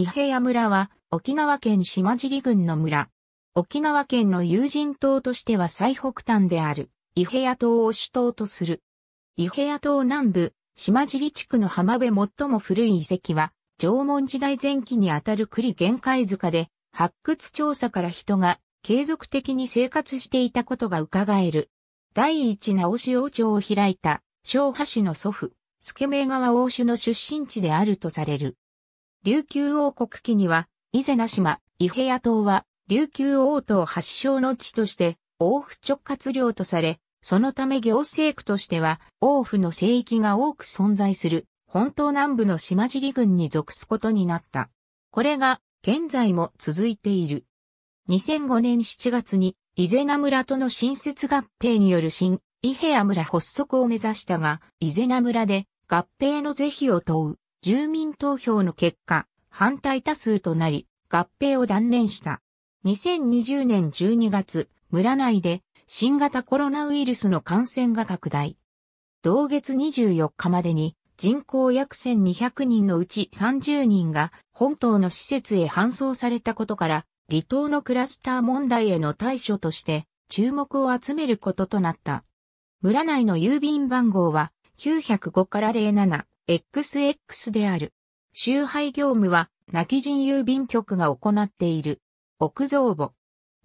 伊平屋村は沖縄県島尻郡の村。沖縄県の有人島としては最北端である伊平屋島を主島とする。伊平屋島南部、島尻地区の浜辺最も古い遺跡は縄文時代前期にあたる栗限界塚で発掘調査から人が継続的に生活していたことが伺える。第一直し王朝を開いた昭波氏の祖父、助明川王主の出身地であるとされる。琉球王国期には、伊是名島、伊平屋島は、琉球王島発祥の地として、王府直轄領とされ、そのため行政区としては、王府の聖域が多く存在する、本島南部の島尻郡に属すことになった。これが、現在も続いている。2005年7月に、伊是名村との新設合併による新、伊平屋村発足を目指したが、伊是名村で合併の是非を問う住民投票の結果、反対多数となり、合併を断念した。2020年12月、村内で新型コロナウイルスの感染が拡大。同月24日までに人口約1200人のうち30人が本島の施設へ搬送されたことから、離島のクラスター問題への対処として注目を集めることとなった。村内の郵便番号は905から07、XX である。集配業務は、泣き人郵便局が行っている。奥蔵母。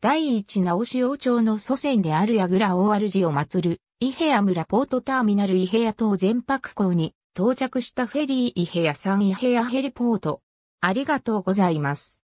第一直し王朝の祖先であるヤグラ大主を祀る、イヘア村ポートターミナルイヘア島全泊港に到着したフェリーイヘアさんイヘアヘリポート。ありがとうございます。